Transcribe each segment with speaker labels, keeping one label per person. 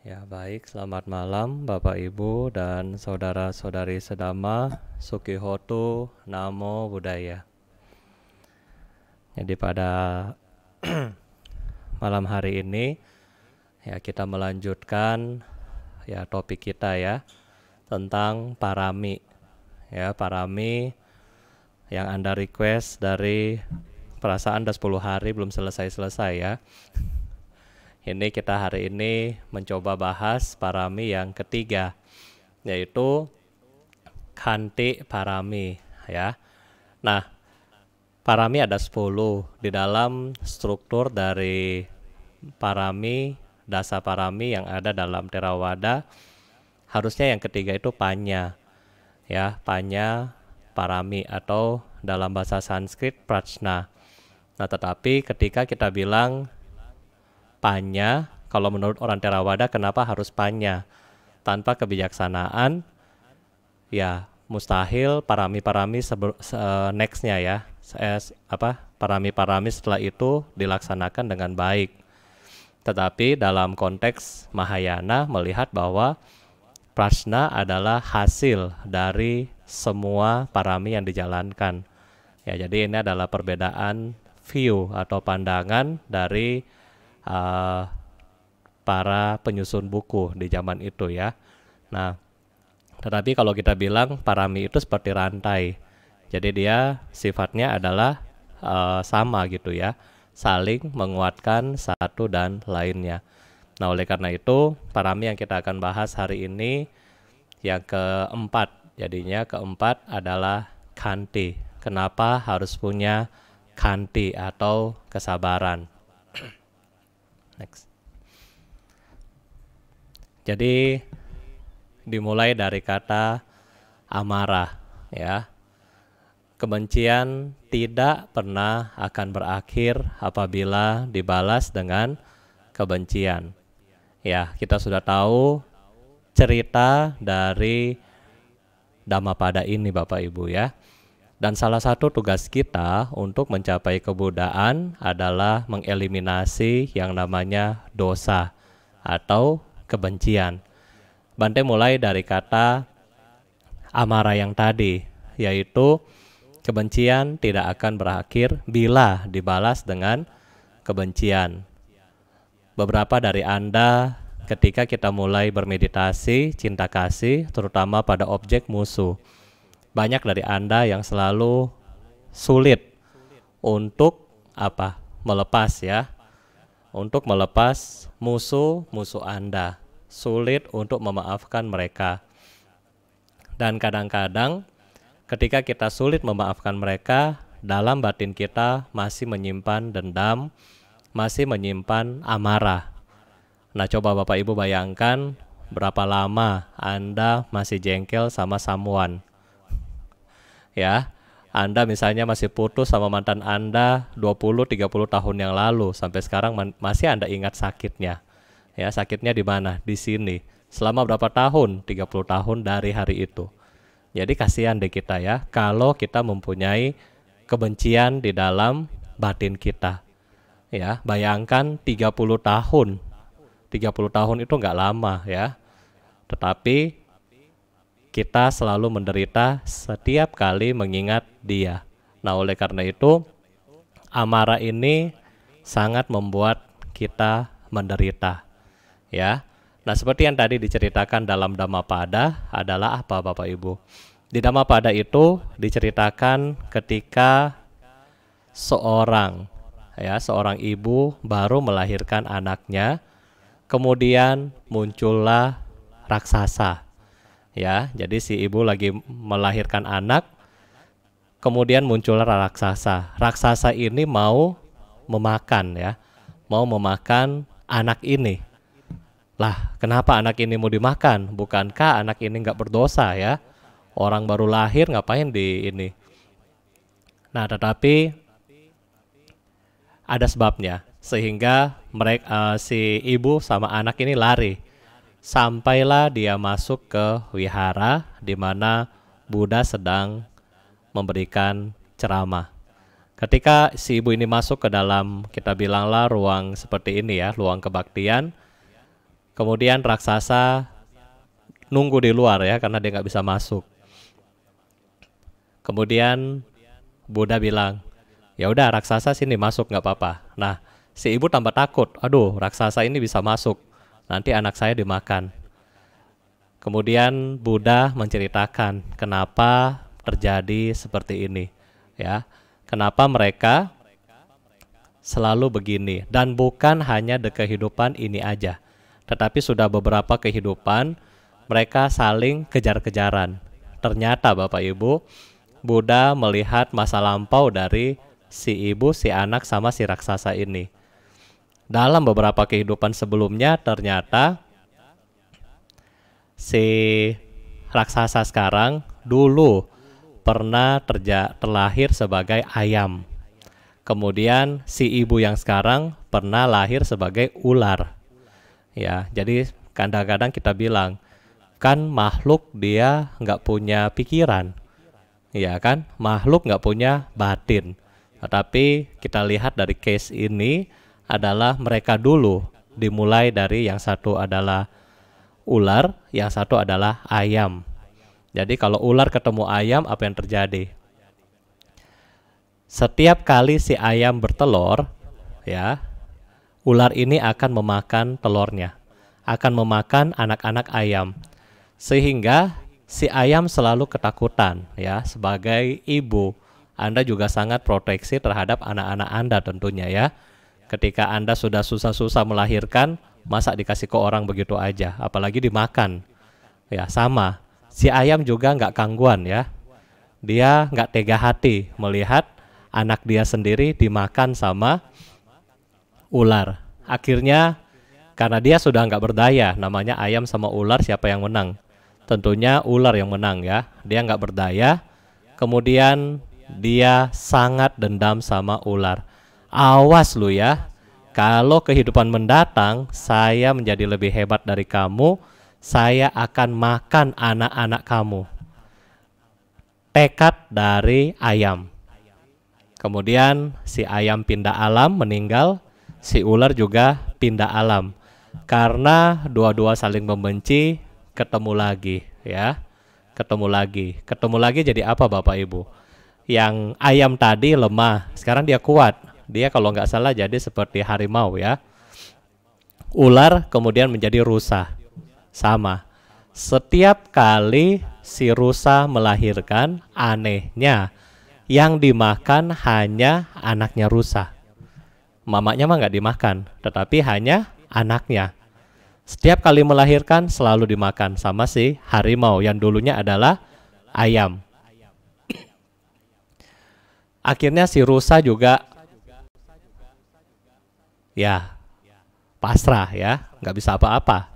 Speaker 1: Ya baik, selamat malam Bapak Ibu dan saudara-saudari sedama Sukihoto Namo Buddhaya Jadi pada malam hari ini ya kita melanjutkan ya topik kita ya tentang parami ya parami yang Anda request dari perasaan Anda 10 hari belum selesai-selesai ya ini kita hari ini mencoba bahas parami yang ketiga yaitu kanti parami ya. Nah, parami ada 10 di dalam struktur dari parami dasar parami yang ada dalam terawada harusnya yang ketiga itu panya ya, panya parami atau dalam bahasa Sanskrit prajna. Nah, tetapi ketika kita bilang panya, kalau menurut orang terawada kenapa harus panya? Tanpa kebijaksanaan, ya mustahil parami-parami uh, nextnya ya, apa parami-parami setelah itu dilaksanakan dengan baik. Tetapi dalam konteks Mahayana melihat bahwa prasna adalah hasil dari semua parami yang dijalankan. Ya, jadi ini adalah perbedaan view atau pandangan dari uh, para penyusun buku di zaman itu ya. Nah, tetapi kalau kita bilang parami itu seperti rantai. Jadi dia sifatnya adalah uh, sama gitu ya, saling menguatkan satu dan lainnya. Nah, oleh karena itu, parami yang kita akan bahas hari ini yang keempat. Jadinya keempat adalah kanti. Kenapa harus punya kanti atau kesabaran? Next. Jadi dimulai dari kata amarah ya. Kebencian tidak pernah akan berakhir apabila dibalas dengan kebencian. Ya, kita sudah tahu cerita dari Dhammapada ini Bapak Ibu ya. Dan salah satu tugas kita untuk mencapai kebudaan adalah mengeliminasi yang namanya dosa atau kebencian. Bante mulai dari kata amarah yang tadi, yaitu kebencian tidak akan berakhir bila dibalas dengan kebencian. Beberapa dari Anda ketika kita mulai bermeditasi cinta kasih terutama pada objek musuh banyak dari Anda yang selalu sulit untuk apa? melepas ya. Untuk melepas musuh-musuh Anda. Sulit untuk memaafkan mereka. Dan kadang-kadang ketika kita sulit memaafkan mereka, dalam batin kita masih menyimpan dendam, masih menyimpan amarah. Nah, coba Bapak Ibu bayangkan berapa lama Anda masih jengkel sama someone ya. Anda misalnya masih putus sama mantan Anda 20 30 tahun yang lalu sampai sekarang masih Anda ingat sakitnya. Ya, sakitnya di mana? Di sini. Selama berapa tahun? 30 tahun dari hari itu. Jadi kasihan deh kita ya kalau kita mempunyai kebencian di dalam batin kita. Ya, bayangkan 30 tahun. 30 tahun itu enggak lama ya. Tetapi kita selalu menderita setiap kali mengingat Dia. Nah, oleh karena itu, amarah ini sangat membuat kita menderita. Ya. Nah, seperti yang tadi diceritakan dalam Dhammapada adalah apa Bapak Ibu? Di Dhammapada itu diceritakan ketika seorang ya, seorang ibu baru melahirkan anaknya, kemudian muncullah raksasa ya. Jadi si ibu lagi melahirkan anak, kemudian muncul raksasa. Raksasa ini mau memakan ya, mau memakan anak ini. Lah, kenapa anak ini mau dimakan? Bukankah anak ini nggak berdosa ya? Orang baru lahir ngapain di ini? Nah, tetapi ada sebabnya sehingga mereka uh, eh, si ibu sama anak ini lari Sampailah dia masuk ke wihara di mana Buddha sedang memberikan ceramah. Ketika si ibu ini masuk ke dalam, kita bilanglah ruang seperti ini ya, ruang kebaktian. Kemudian raksasa nunggu di luar ya, karena dia nggak bisa masuk. Kemudian Buddha bilang, ya udah raksasa sini masuk nggak apa-apa. Nah, si ibu tambah takut, aduh raksasa ini bisa masuk nanti anak saya dimakan. Kemudian Buddha menceritakan kenapa terjadi seperti ini, ya. Kenapa mereka selalu begini dan bukan hanya di kehidupan ini aja, tetapi sudah beberapa kehidupan mereka saling kejar-kejaran. Ternyata Bapak Ibu, Buddha melihat masa lampau dari si ibu, si anak sama si raksasa ini dalam beberapa kehidupan sebelumnya ternyata si raksasa sekarang dulu pernah terja terlahir sebagai ayam. Kemudian si ibu yang sekarang pernah lahir sebagai ular. Ya, jadi kadang-kadang kita bilang kan makhluk dia nggak punya pikiran, ya kan? Makhluk nggak punya batin. Tetapi kita lihat dari case ini adalah mereka dulu dimulai dari yang satu adalah ular, yang satu adalah ayam. Jadi kalau ular ketemu ayam apa yang terjadi? Setiap kali si ayam bertelur, ya, ular ini akan memakan telurnya, akan memakan anak-anak ayam. Sehingga si ayam selalu ketakutan ya sebagai ibu. Anda juga sangat proteksi terhadap anak-anak Anda tentunya ya ketika Anda sudah susah-susah melahirkan, masa dikasih ke orang begitu aja, apalagi dimakan. Ya, sama. Si ayam juga nggak gangguan ya. Dia nggak tega hati melihat anak dia sendiri dimakan sama ular. Akhirnya karena dia sudah nggak berdaya, namanya ayam sama ular siapa yang menang? Tentunya ular yang menang ya. Dia nggak berdaya, kemudian dia sangat dendam sama ular awas lu ya, kalau kehidupan mendatang saya menjadi lebih hebat dari kamu, saya akan makan anak-anak kamu. Tekad dari ayam. Kemudian si ayam pindah alam meninggal, si ular juga pindah alam. Karena dua-dua saling membenci, ketemu lagi ya. Ketemu lagi. Ketemu lagi jadi apa Bapak Ibu? Yang ayam tadi lemah, sekarang dia kuat dia kalau nggak salah jadi seperti harimau ya. Ular kemudian menjadi rusa. Sama. Setiap kali si rusa melahirkan, anehnya yang dimakan hanya anaknya rusa. Mamanya mah nggak dimakan, tetapi hanya anaknya. Setiap kali melahirkan selalu dimakan sama si harimau yang dulunya adalah ayam. Akhirnya si rusa juga ya pasrah ya, nggak bisa apa-apa.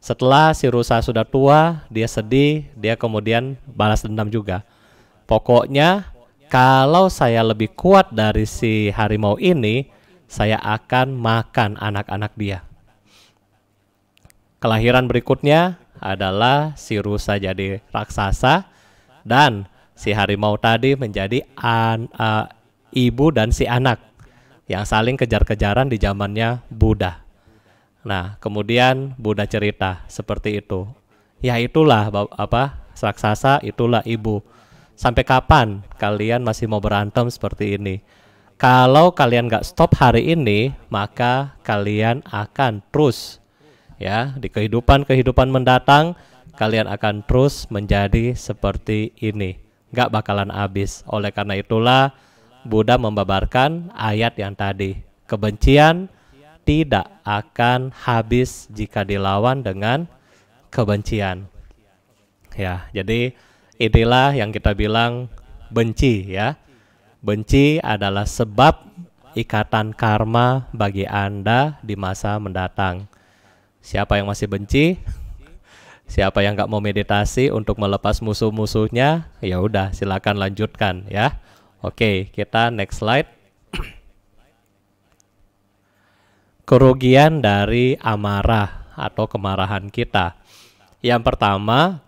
Speaker 1: Setelah si rusa sudah tua, dia sedih, dia kemudian balas dendam juga. Pokoknya kalau saya lebih kuat dari si harimau ini, saya akan makan anak-anak dia. Kelahiran berikutnya adalah si rusa jadi raksasa dan si harimau tadi menjadi an, uh, ibu dan si anak yang saling kejar-kejaran di zamannya Buddha. Nah, kemudian Buddha cerita seperti itu. Ya itulah apa raksasa, itulah ibu. Sampai kapan kalian masih mau berantem seperti ini? Kalau kalian nggak stop hari ini, maka kalian akan terus ya di kehidupan-kehidupan mendatang kalian akan terus menjadi seperti ini. Nggak bakalan habis. Oleh karena itulah Buddha membabarkan ayat yang tadi. Kebencian tidak akan habis jika dilawan dengan kebencian. Ya, jadi inilah yang kita bilang benci ya. Benci adalah sebab ikatan karma bagi Anda di masa mendatang. Siapa yang masih benci? Siapa yang nggak mau meditasi untuk melepas musuh-musuhnya? Ya udah, silakan lanjutkan ya. Oke, kita next slide. Kerugian dari amarah atau kemarahan kita. Yang pertama,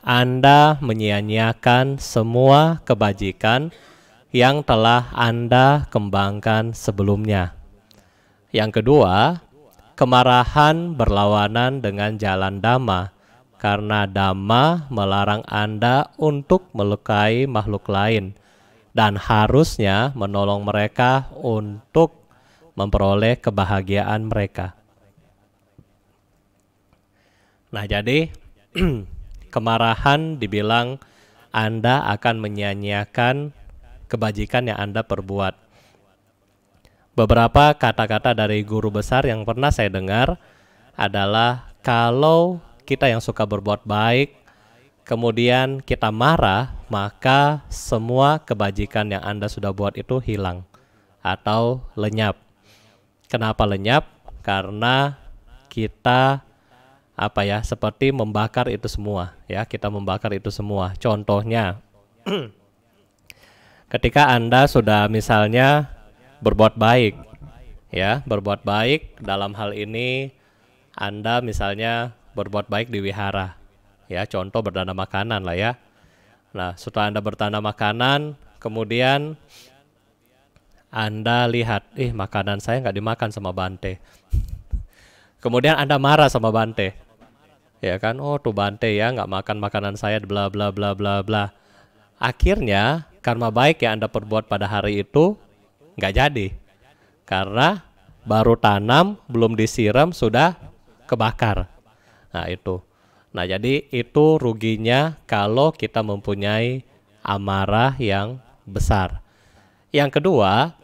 Speaker 1: Anda menyia-nyiakan semua kebajikan yang telah Anda kembangkan sebelumnya. Yang kedua, kemarahan berlawanan dengan jalan dhamma karena dhamma melarang Anda untuk melukai makhluk lain dan harusnya menolong mereka untuk memperoleh kebahagiaan mereka. Nah, jadi kemarahan dibilang Anda akan menyanyiakan kebajikan yang Anda perbuat. Beberapa kata-kata dari guru besar yang pernah saya dengar adalah kalau kita yang suka berbuat baik kemudian kita marah, maka semua kebajikan yang Anda sudah buat itu hilang atau lenyap. Kenapa lenyap? Karena kita apa ya, seperti membakar itu semua, ya, kita membakar itu semua. Contohnya ketika Anda sudah misalnya berbuat baik, ya, berbuat baik dalam hal ini Anda misalnya berbuat baik di wihara ya contoh bertanda makanan lah ya. Nah setelah Anda bertanda makanan, kemudian Anda lihat, ih eh, makanan saya nggak dimakan sama Bante. kemudian Anda marah sama Bante. Ya kan, oh tuh Bante ya nggak makan makanan saya, bla bla bla bla bla. Akhirnya karma baik yang Anda perbuat pada hari itu nggak jadi. Karena baru tanam, belum disiram, sudah kebakar. Nah itu. Nah, jadi itu ruginya kalau kita mempunyai amarah yang besar. Yang kedua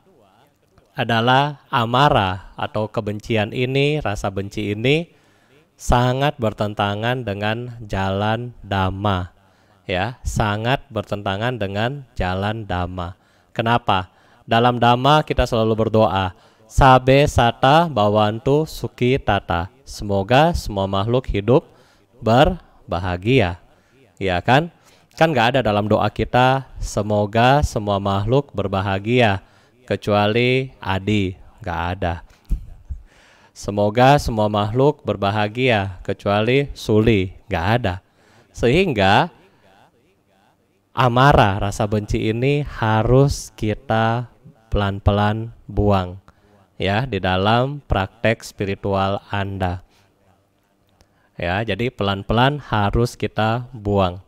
Speaker 1: adalah amarah atau kebencian ini, rasa benci ini sangat bertentangan dengan jalan dhamma. Ya, sangat bertentangan dengan jalan dhamma. Kenapa? Dalam dhamma kita selalu berdoa, sabe sata bawantu suki tata. Semoga semua makhluk hidup berbahagia. Ya kan? Kan nggak ada dalam doa kita, semoga semua makhluk berbahagia, kecuali Adi. Nggak ada. Semoga semua makhluk berbahagia, kecuali Suli. Nggak ada. Sehingga amarah, rasa benci ini harus kita pelan-pelan buang ya di dalam praktek spiritual Anda ya jadi pelan-pelan harus kita buang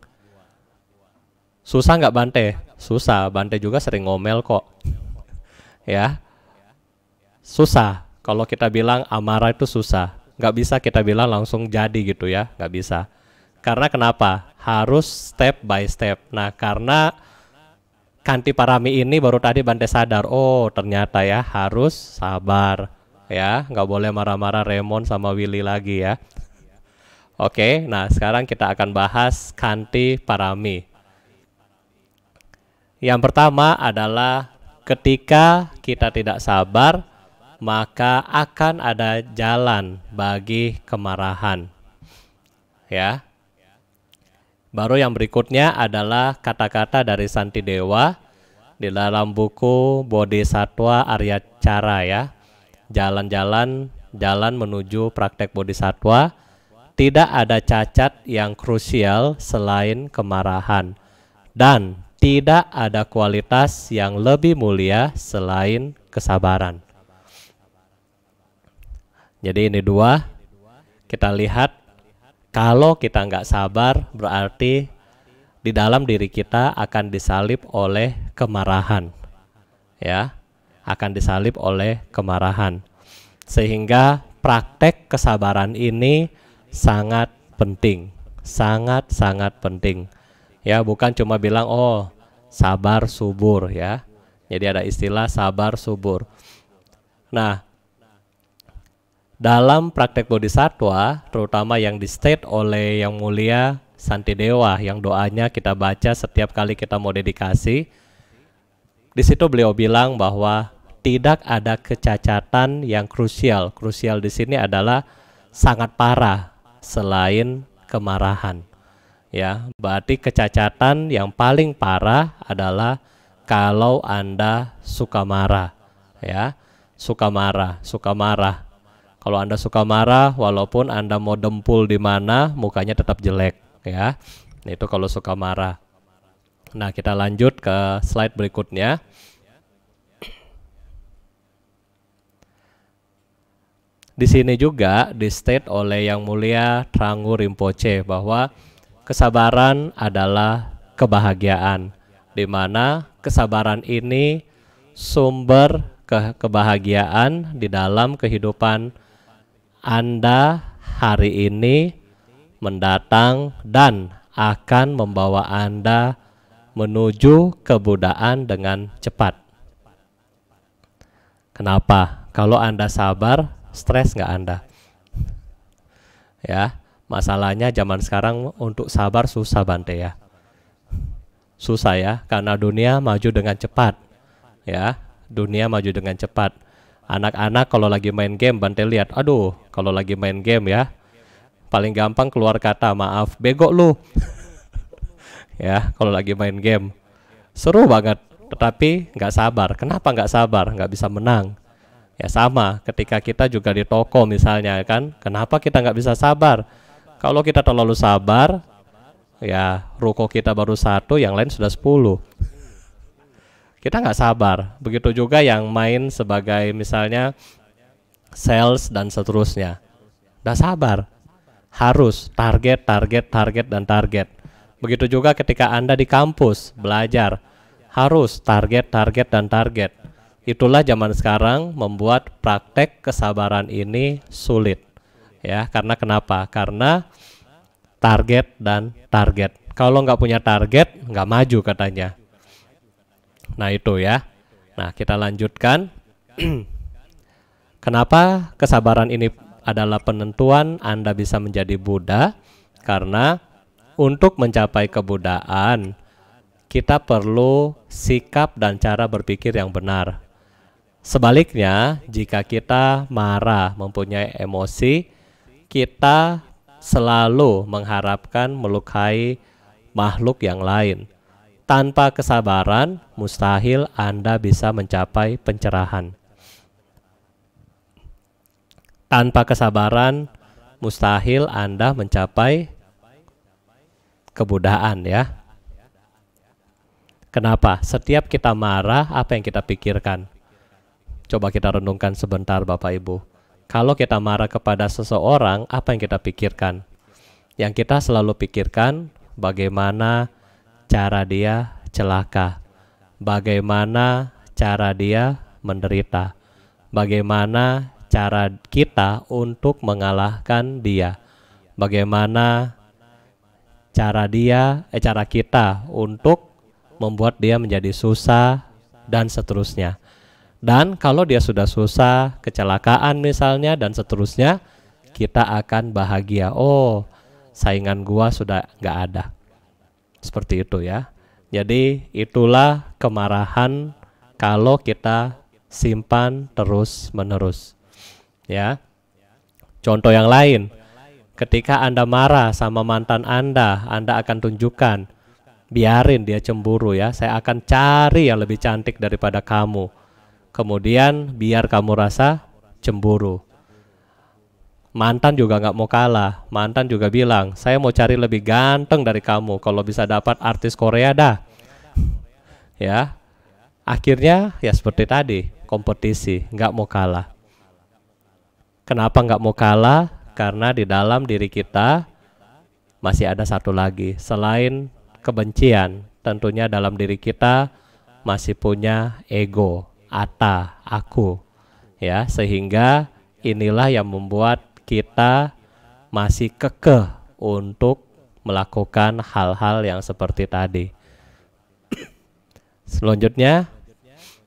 Speaker 1: susah nggak Bante susah Bante juga sering ngomel kok ya susah kalau kita bilang amarah itu susah nggak bisa kita bilang langsung jadi gitu ya nggak bisa karena kenapa harus step by step nah karena kanti parami ini baru tadi Bante sadar oh ternyata ya harus sabar ya nggak boleh marah-marah Remon sama Willy lagi ya Oke, nah sekarang kita akan bahas kanti parami. Yang pertama adalah ketika kita tidak sabar, maka akan ada jalan bagi kemarahan. Ya. Baru yang berikutnya adalah kata-kata dari Santi Dewa di dalam buku Satwa Arya Cara ya. Jalan-jalan jalan menuju praktek Satwa tidak ada cacat yang krusial selain kemarahan, dan tidak ada kualitas yang lebih mulia selain kesabaran. Jadi ini dua, kita lihat kalau kita nggak sabar berarti di dalam diri kita akan disalib oleh kemarahan. Ya, akan disalib oleh kemarahan. Sehingga praktek kesabaran ini sangat penting, sangat-sangat penting. Ya, bukan cuma bilang oh, sabar subur ya. Jadi ada istilah sabar subur. Nah, dalam praktek bodhisatwa, terutama yang di state oleh yang mulia santi dewa, yang doanya kita baca setiap kali kita mau dedikasi. Di situ beliau bilang bahwa tidak ada kecacatan yang krusial. Krusial di sini adalah sangat parah selain kemarahan. Ya, berarti kecacatan yang paling parah adalah kalau Anda suka marah, ya. Suka marah, suka marah. Kalau Anda suka marah walaupun Anda mau dempul di mana, mukanya tetap jelek, ya. Nah, itu kalau suka marah. Nah, kita lanjut ke slide berikutnya. Di sini juga di state oleh Yang Mulia Trangu Rinpoche bahwa kesabaran adalah kebahagiaan di mana kesabaran ini sumber ke kebahagiaan di dalam kehidupan Anda hari ini mendatang dan akan membawa Anda menuju kebudaan dengan cepat. Kenapa? Kalau Anda sabar, stres nggak Anda? Ya, masalahnya zaman sekarang untuk sabar susah Bante ya. Susah ya, karena dunia maju dengan cepat. Ya, dunia maju dengan cepat. Anak-anak kalau lagi main game Bante lihat, aduh, kalau lagi main game ya, paling gampang keluar kata maaf, bego lu. ya, kalau lagi main game. Seru banget, tetapi nggak sabar. Kenapa nggak sabar? Nggak bisa menang Ya sama, ketika kita juga di toko misalnya kan, kenapa kita nggak bisa sabar? Kalau kita terlalu sabar, ya ruko kita baru satu, yang lain sudah sepuluh. Kita nggak sabar. Begitu juga yang main sebagai misalnya sales dan seterusnya. Nggak sabar. Harus target, target, target, dan target. Begitu juga ketika Anda di kampus belajar, harus target, target, dan target Itulah zaman sekarang membuat praktek kesabaran ini sulit. Ya, karena kenapa? Karena target dan target. Kalau nggak punya target, nggak maju katanya. Nah itu ya. Nah kita lanjutkan. Kenapa kesabaran ini adalah penentuan Anda bisa menjadi Buddha? Karena untuk mencapai kebudaan, kita perlu sikap dan cara berpikir yang benar Sebaliknya, jika kita marah, mempunyai emosi, kita selalu mengharapkan melukai makhluk yang lain. Tanpa kesabaran, mustahil Anda bisa mencapai pencerahan. Tanpa kesabaran, mustahil Anda mencapai kebudaan ya. Kenapa? Setiap kita marah, apa yang kita pikirkan? Coba kita renungkan sebentar Bapak Ibu. Kalau kita marah kepada seseorang, apa yang kita pikirkan? Yang kita selalu pikirkan bagaimana cara dia celaka. Bagaimana cara dia menderita. Bagaimana cara kita untuk mengalahkan dia. Bagaimana cara dia, eh, cara kita untuk membuat dia menjadi susah dan seterusnya. Dan kalau dia sudah susah, kecelakaan misalnya dan seterusnya, kita akan bahagia. Oh, saingan gua sudah nggak ada. Seperti itu ya. Jadi itulah kemarahan kalau kita simpan terus-menerus. Ya. Contoh yang lain, ketika Anda marah sama mantan Anda, Anda akan tunjukkan biarin dia cemburu ya. Saya akan cari yang lebih cantik daripada kamu kemudian biar kamu rasa cemburu. Mantan juga nggak mau kalah. Mantan juga bilang, saya mau cari lebih ganteng dari kamu. Kalau bisa dapat artis Korea dah. ya, akhirnya ya seperti tadi, kompetisi, nggak mau kalah. Kenapa nggak mau kalah? Karena di dalam diri kita masih ada satu lagi selain kebencian. Tentunya dalam diri kita masih punya ego, ata aku ya sehingga inilah yang membuat kita masih kekeh untuk melakukan hal-hal yang seperti tadi. Selanjutnya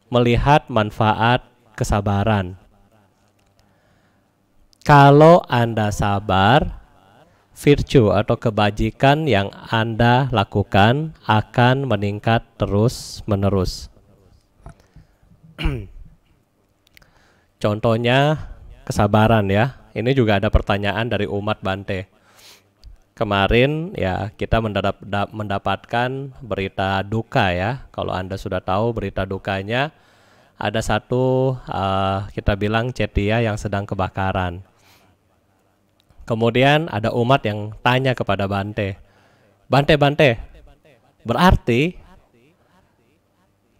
Speaker 1: melihat manfaat kesabaran. Kalau Anda sabar, virtue atau kebajikan yang Anda lakukan akan meningkat terus-menerus. Contohnya kesabaran ya. Ini juga ada pertanyaan dari umat Bante. Kemarin ya kita mendadap, mendapatkan berita duka ya. Kalau Anda sudah tahu berita dukanya ada satu uh, kita bilang cetia yang sedang kebakaran. Kemudian ada umat yang tanya kepada Bante. Bante, Bante, berarti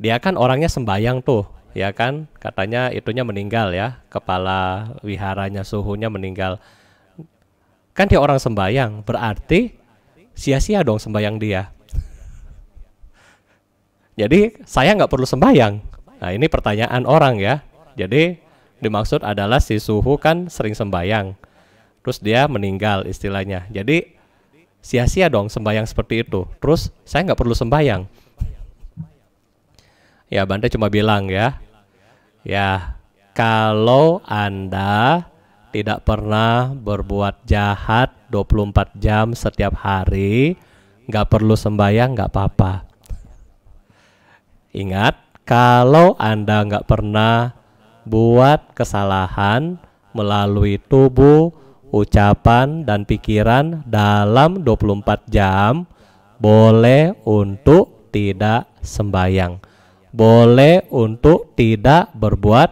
Speaker 1: dia kan orangnya sembayang tuh ya kan? Katanya itunya meninggal ya, kepala wiharanya suhunya meninggal. Kan dia orang sembayang, berarti sia-sia dong sembayang dia. Jadi saya nggak perlu sembayang. Nah ini pertanyaan orang ya. Jadi dimaksud adalah si suhu kan sering sembayang. Terus dia meninggal istilahnya. Jadi sia-sia dong sembayang seperti itu. Terus saya nggak perlu sembayang. Ya, Bante cuma bilang ya. Ya, kalau Anda tidak pernah berbuat jahat 24 jam setiap hari, nggak perlu sembahyang, nggak apa-apa. Ingat, kalau Anda nggak pernah buat kesalahan melalui tubuh, ucapan, dan pikiran dalam 24 jam, boleh untuk tidak sembahyang boleh untuk tidak berbuat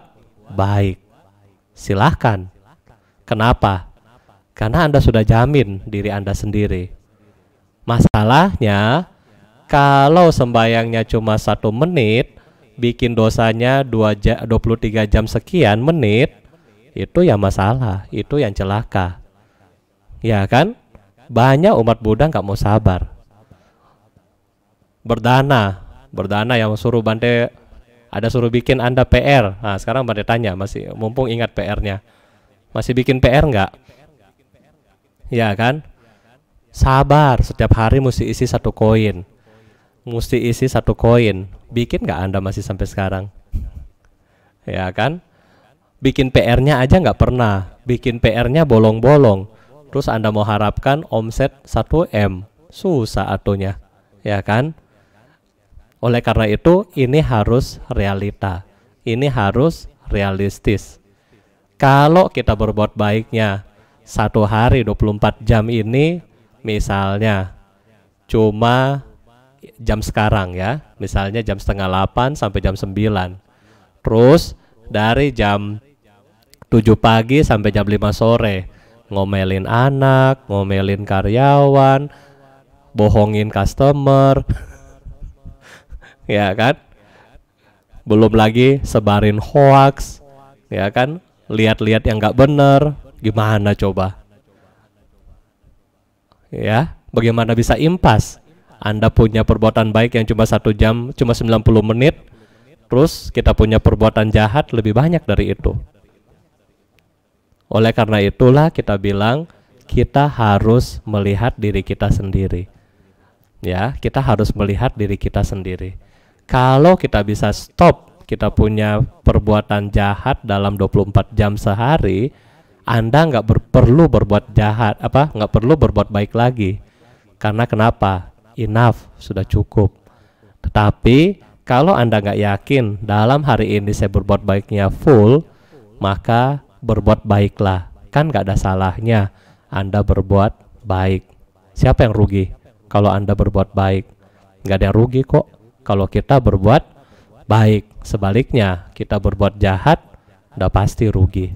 Speaker 1: baik. Silahkan. Kenapa? Karena Anda sudah jamin diri Anda sendiri. Masalahnya, kalau sembayangnya cuma satu menit, bikin dosanya dua puluh 23 jam sekian menit, itu ya masalah, itu yang celaka. Ya kan? Banyak umat Buddha nggak mau sabar. Berdana, berdana yang suruh Bante ada suruh bikin Anda PR. Nah, sekarang Bante tanya masih mumpung ingat PR-nya. Masih bikin PR nggak? Ya kan? Sabar, setiap hari mesti isi satu koin. Mesti isi satu koin. Bikin nggak Anda masih sampai sekarang? Ya kan? Bikin PR-nya aja nggak pernah. Bikin PR-nya bolong-bolong. Terus Anda mau harapkan omset 1M. Susah atunya. Ya kan? Oleh karena itu, ini harus realita. Ini harus realistis. Kalau kita berbuat baiknya satu hari 24 jam ini, misalnya cuma jam sekarang ya, misalnya jam setengah 8 sampai jam 9. Terus dari jam 7 pagi sampai jam 5 sore, ngomelin anak, ngomelin karyawan, bohongin customer, ya kan? Belum lagi sebarin hoax, ya kan? Lihat-lihat yang nggak bener, gimana coba? Ya, bagaimana bisa impas? Anda punya perbuatan baik yang cuma satu jam, cuma 90 menit, terus kita punya perbuatan jahat lebih banyak dari itu. Oleh karena itulah kita bilang kita harus melihat diri kita sendiri. Ya, kita harus melihat diri kita sendiri. Kalau kita bisa stop kita punya perbuatan jahat dalam 24 jam sehari, Anda nggak ber perlu berbuat jahat, apa nggak perlu berbuat baik lagi. Karena kenapa? Enough, sudah cukup. Tetapi kalau Anda nggak yakin dalam hari ini saya berbuat baiknya full, maka berbuat baiklah. Kan nggak ada salahnya Anda berbuat baik. Siapa yang rugi kalau Anda berbuat baik? Nggak ada yang rugi kok kalau kita berbuat baik. Sebaliknya, kita berbuat jahat udah pasti rugi.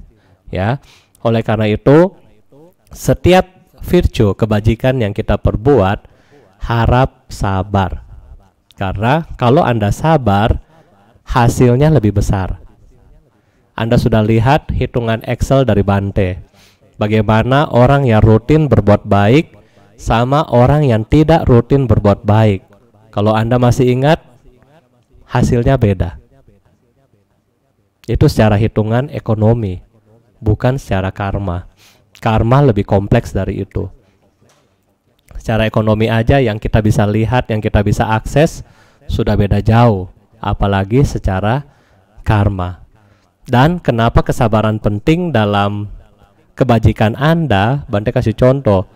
Speaker 1: Ya. Oleh karena itu, setiap virtue kebajikan yang kita perbuat harap sabar. Karena kalau Anda sabar, hasilnya lebih besar. Anda sudah lihat hitungan Excel dari Bante. Bagaimana orang yang rutin berbuat baik sama orang yang tidak rutin berbuat baik. Kalau Anda masih ingat, hasilnya beda. Itu secara hitungan ekonomi, bukan secara karma. Karma lebih kompleks dari itu. Secara ekonomi aja yang kita bisa lihat, yang kita bisa akses, sudah beda jauh. Apalagi secara karma. Dan kenapa kesabaran penting dalam kebajikan Anda, Bante kasih contoh,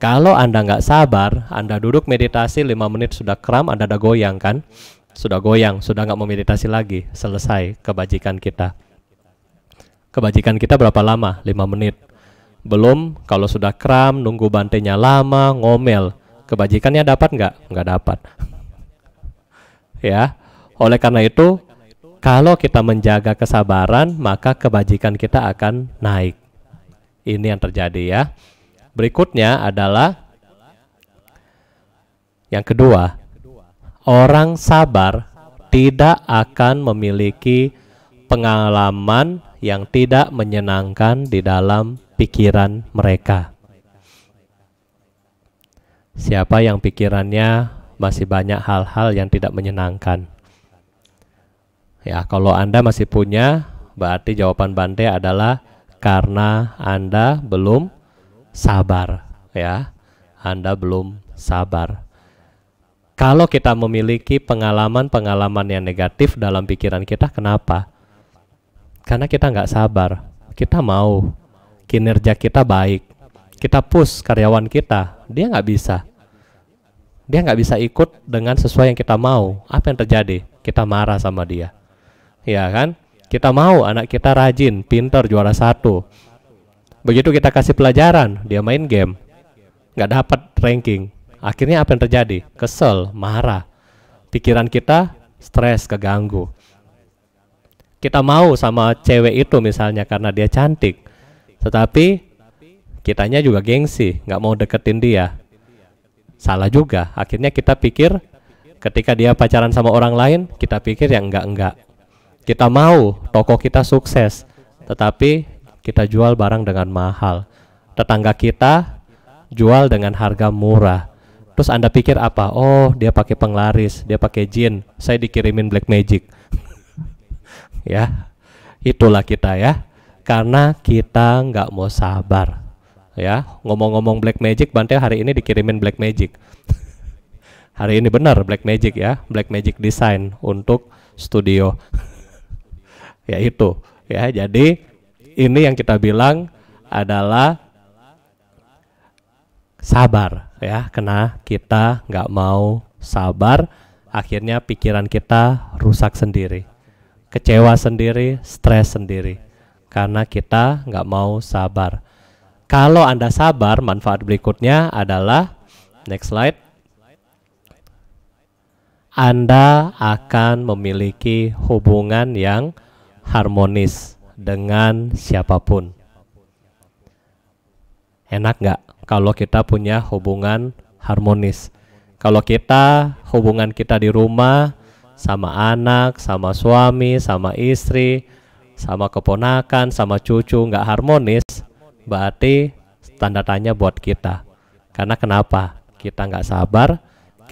Speaker 1: kalau Anda nggak sabar, Anda duduk meditasi 5 menit sudah kram, Anda ada goyang kan? Sudah goyang, sudah nggak mau meditasi lagi, selesai kebajikan kita. Kebajikan kita berapa lama? 5 menit. Belum, kalau sudah kram, nunggu bantainya lama, ngomel. Kebajikannya dapat nggak? Nggak dapat. ya, oleh karena itu, kalau kita menjaga kesabaran, maka kebajikan kita akan naik. Ini yang terjadi ya. Berikutnya adalah yang kedua, orang sabar tidak akan memiliki pengalaman yang tidak menyenangkan di dalam pikiran mereka. Siapa yang pikirannya masih banyak hal-hal yang tidak menyenangkan? Ya, kalau Anda masih punya, berarti jawaban Bante adalah karena Anda belum sabar ya. Anda belum sabar. Kalau kita memiliki pengalaman-pengalaman yang negatif dalam pikiran kita, kenapa? Karena kita nggak sabar. Kita mau kinerja kita baik. Kita push karyawan kita, dia nggak bisa. Dia nggak bisa ikut dengan sesuai yang kita mau. Apa yang terjadi? Kita marah sama dia. Ya kan? Kita mau anak kita rajin, pinter, juara satu Begitu kita kasih pelajaran, dia main game, nggak dapat ranking. Akhirnya apa yang terjadi? Kesel, marah. Pikiran kita stres, keganggu. Kita mau sama cewek itu misalnya karena dia cantik, tetapi kitanya juga gengsi, nggak mau deketin dia. Salah juga. Akhirnya kita pikir ketika dia pacaran sama orang lain, kita pikir yang enggak-enggak. Kita mau toko kita sukses, tetapi kita jual barang dengan mahal. Tetangga kita jual dengan harga murah. Terus Anda pikir apa? Oh, dia pakai penglaris, dia pakai jin, saya dikirimin black magic. ya, itulah kita ya. Karena kita nggak mau sabar. Ya, ngomong-ngomong black magic, Bante hari ini dikirimin black magic. hari ini benar black magic ya, black magic design untuk studio. ya itu ya. Jadi ini yang kita bilang adalah sabar ya Kena kita nggak mau sabar akhirnya pikiran kita rusak sendiri kecewa sendiri stres sendiri karena kita nggak mau sabar kalau anda sabar manfaat berikutnya adalah next slide anda akan memiliki hubungan yang harmonis dengan siapapun. Enak nggak kalau kita punya hubungan harmonis? Kalau kita hubungan kita di rumah sama anak, sama suami, sama istri, sama keponakan, sama cucu nggak harmonis, berarti tanda tanya buat kita. Karena kenapa? Kita nggak sabar,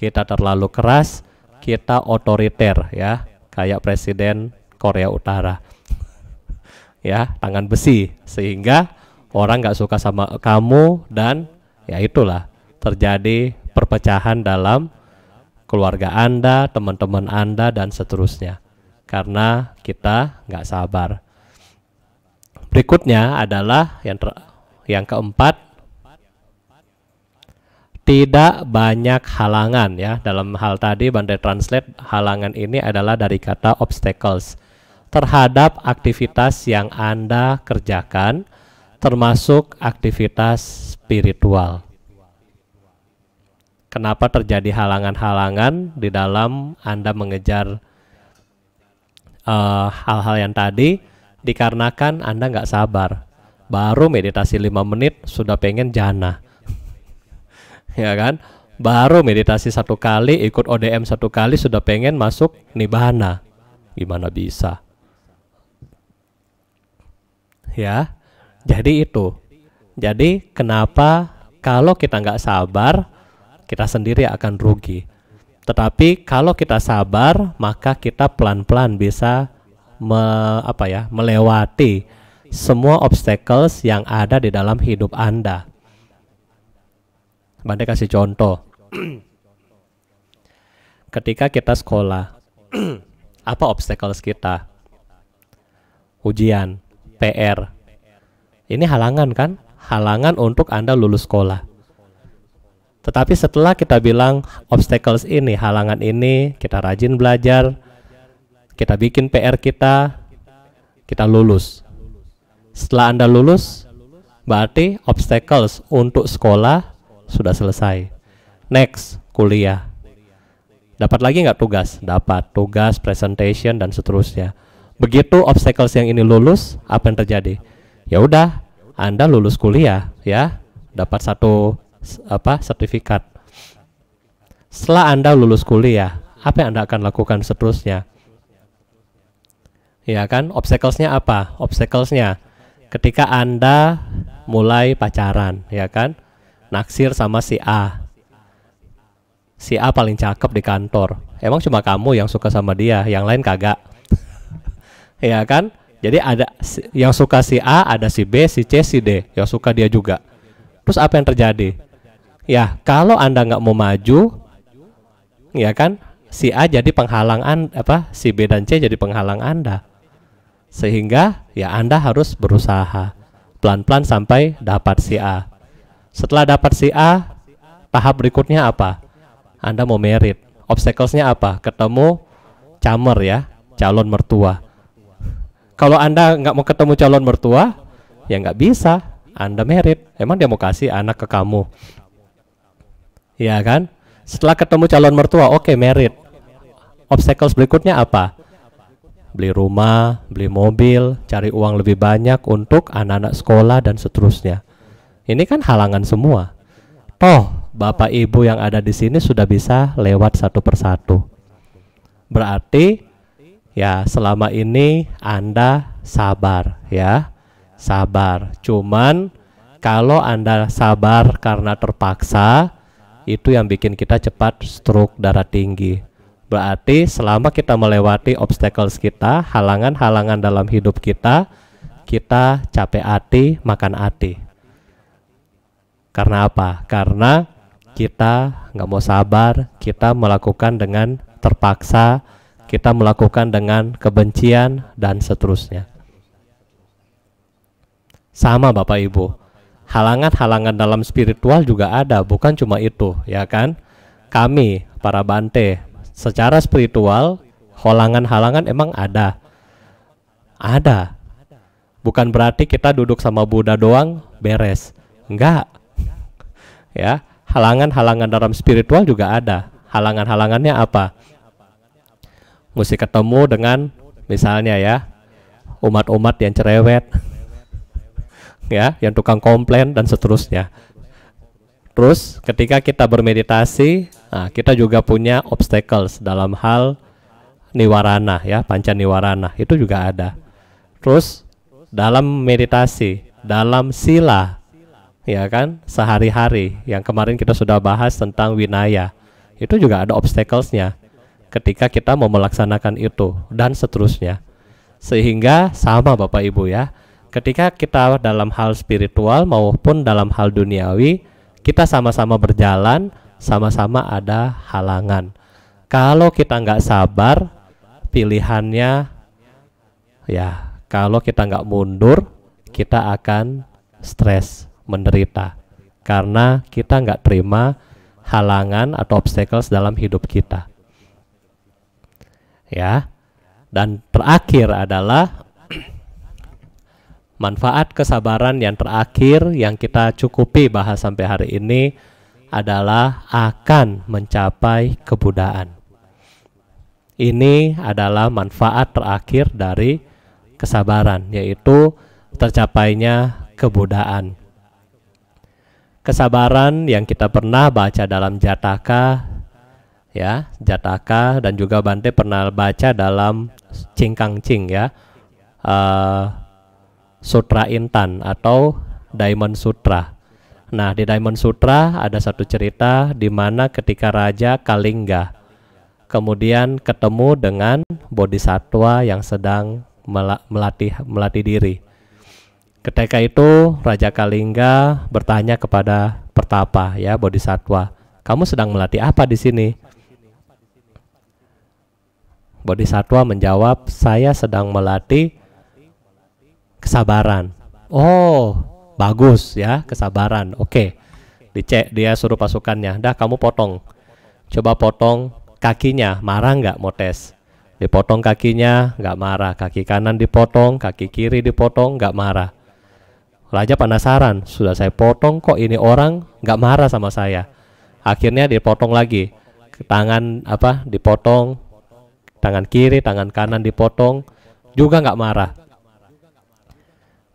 Speaker 1: kita terlalu keras, kita otoriter ya, kayak presiden Korea Utara ya tangan besi sehingga orang nggak suka sama kamu dan ya itulah terjadi perpecahan dalam keluarga Anda, teman-teman Anda dan seterusnya karena kita nggak sabar. Berikutnya adalah yang ter yang keempat tidak banyak halangan ya dalam hal tadi Bandai Translate halangan ini adalah dari kata obstacles terhadap aktivitas yang Anda kerjakan, termasuk aktivitas spiritual. Kenapa terjadi halangan-halangan di dalam Anda mengejar eh, hal-hal uh, yang tadi? Dikarenakan Anda nggak sabar. Baru meditasi lima menit sudah pengen jana. ya kan? Baru meditasi satu kali, ikut ODM satu kali sudah pengen masuk nibana. Gimana bisa? ya. Jadi itu. Jadi kenapa kalau kita nggak sabar, kita sendiri akan rugi. Tetapi kalau kita sabar, maka kita pelan-pelan bisa me, apa ya, melewati semua obstacles yang ada di dalam hidup Anda. Bande kasih contoh. Ketika kita sekolah, apa obstacles kita? Ujian. PR. Ini halangan kan? Halangan untuk Anda lulus sekolah. Tetapi setelah kita bilang obstacles ini, halangan ini, kita rajin belajar, kita bikin PR kita, kita lulus. Setelah Anda lulus, berarti obstacles untuk sekolah sudah selesai. Next, kuliah. Dapat lagi nggak tugas? Dapat. Tugas, presentation, dan seterusnya Begitu obstacles yang ini lulus, apa yang terjadi? Ya udah, Anda lulus kuliah ya, dapat satu apa? sertifikat. Setelah Anda lulus kuliah, apa yang Anda akan lakukan seterusnya? Ya kan, obstaclesnya apa? obstaclesnya ketika Anda mulai pacaran, ya kan? Naksir sama si A. Si A paling cakep di kantor. Emang cuma kamu yang suka sama dia, yang lain kagak ya kan? Jadi ada si, yang suka si A, ada si B, si C, si D, yang suka dia juga. Terus apa yang terjadi? Ya, kalau Anda nggak mau maju, ya kan? Si A jadi penghalang Anda, apa? Si B dan C jadi penghalang Anda. Sehingga ya Anda harus berusaha pelan-pelan sampai dapat si A. Setelah dapat si A, tahap berikutnya apa? Anda mau merit. Obstaclesnya apa? Ketemu camer ya, calon mertua kalau Anda nggak mau ketemu calon mertua, ya nggak bisa. Anda merit. Emang dia mau kasih anak ke kamu? Ya kan? Setelah ketemu calon mertua, oke okay, merit. Obstacles berikutnya apa? Beli rumah, beli mobil, cari uang lebih banyak untuk anak-anak sekolah dan seterusnya. Ini kan halangan semua. Toh, Bapak Ibu yang ada di sini sudah bisa lewat satu persatu. Berarti Ya, selama ini Anda sabar ya. Sabar. Cuman kalau Anda sabar karena terpaksa, itu yang bikin kita cepat stroke darah tinggi. Berarti selama kita melewati obstacles kita, halangan-halangan dalam hidup kita, kita capek hati, makan hati. Karena apa? Karena kita nggak mau sabar, kita melakukan dengan terpaksa, kita melakukan dengan kebencian dan seterusnya. Sama Bapak Ibu, halangan-halangan dalam spiritual juga ada, bukan cuma itu, ya kan? Kami, para bante, secara spiritual, halangan-halangan emang ada. Ada. Bukan berarti kita duduk sama Buddha doang, beres. Enggak. Ya, halangan-halangan dalam spiritual juga ada. Halangan-halangannya apa? mesti ketemu dengan misalnya ya umat-umat yang cerewet ya yang tukang komplain dan seterusnya terus ketika kita bermeditasi nah, kita juga punya obstacles dalam hal niwarana ya panca niwarana itu juga ada terus dalam meditasi dalam sila ya kan sehari-hari yang kemarin kita sudah bahas tentang winaya itu juga ada obstaclesnya ketika kita mau melaksanakan itu dan seterusnya. Sehingga sama Bapak Ibu ya, ketika kita dalam hal spiritual maupun dalam hal duniawi, kita sama-sama berjalan, sama-sama ada halangan. Kalau kita nggak sabar, pilihannya ya, kalau kita nggak mundur, kita akan stres, menderita. Karena kita nggak terima halangan atau obstacles dalam hidup kita ya dan terakhir adalah manfaat kesabaran yang terakhir yang kita cukupi bahas sampai hari ini adalah akan mencapai kebudaan. Ini adalah manfaat terakhir dari kesabaran, yaitu tercapainya kebudaan. Kesabaran yang kita pernah baca dalam jataka ya Jataka dan juga Bante pernah baca dalam cingkang cing, ya uh, Sutra Intan atau Diamond Sutra. Nah di Diamond Sutra ada satu cerita di mana ketika Raja Kalingga kemudian ketemu dengan Bodhisatwa yang sedang melatih melatih diri. Ketika itu Raja Kalingga bertanya kepada Pertapa ya Bodhisatwa, kamu sedang melatih apa di sini? Bodhisatwa menjawab, saya sedang melatih kesabaran. Oh, bagus ya, kesabaran. Oke. Okay. Dicek dia suruh pasukannya, "Dah kamu potong. Coba potong kakinya, marah nggak mau tes?" Dipotong kakinya, nggak marah. Kaki kanan dipotong, kaki kiri dipotong, nggak marah. Raja penasaran, sudah saya potong kok ini orang nggak marah sama saya. Akhirnya dipotong lagi, tangan apa dipotong, tangan kiri, tangan kanan dipotong, juga nggak marah.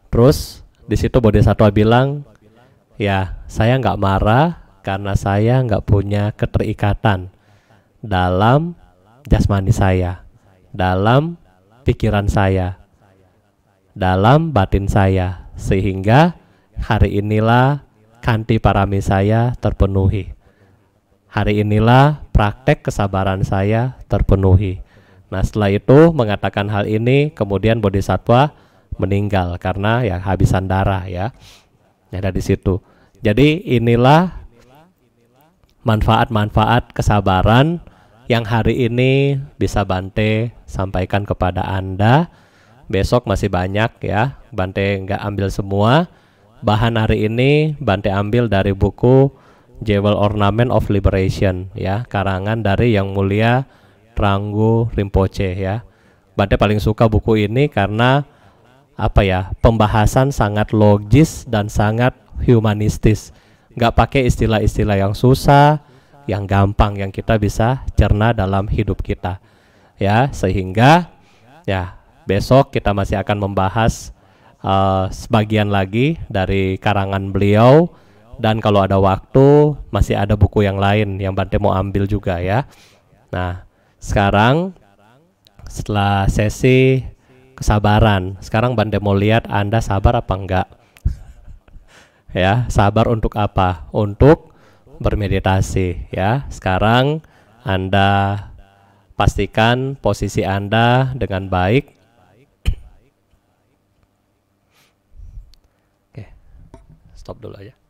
Speaker 1: Terus di situ Bodhisattva bilang, ya saya nggak marah karena saya nggak punya keterikatan dalam jasmani saya, dalam pikiran saya, dalam batin saya, sehingga hari inilah kanti parami saya terpenuhi. Hari inilah praktek kesabaran saya terpenuhi Nah setelah itu mengatakan hal ini kemudian bodhisatwa meninggal karena ya habisan darah ya. Ya di situ. Jadi inilah manfaat-manfaat kesabaran yang hari ini bisa Bante sampaikan kepada Anda. Besok masih banyak ya, Bante nggak ambil semua. Bahan hari ini Bante ambil dari buku Jewel Ornament of Liberation ya, karangan dari Yang Mulia Ranggu Rinpoche ya. Bante paling suka buku ini karena apa ya pembahasan sangat logis dan sangat humanistis. Nggak pakai istilah-istilah yang susah, yang gampang yang kita bisa cerna dalam hidup kita. Ya, sehingga ya besok kita masih akan membahas uh, sebagian lagi dari karangan beliau dan kalau ada waktu masih ada buku yang lain yang Bante mau ambil juga ya. Nah, sekarang setelah sesi kesabaran, sekarang Bande mau lihat Anda sabar apa enggak. ya, sabar untuk apa? Untuk bermeditasi ya. Sekarang Anda pastikan posisi Anda dengan baik Oke, stop dulu aja.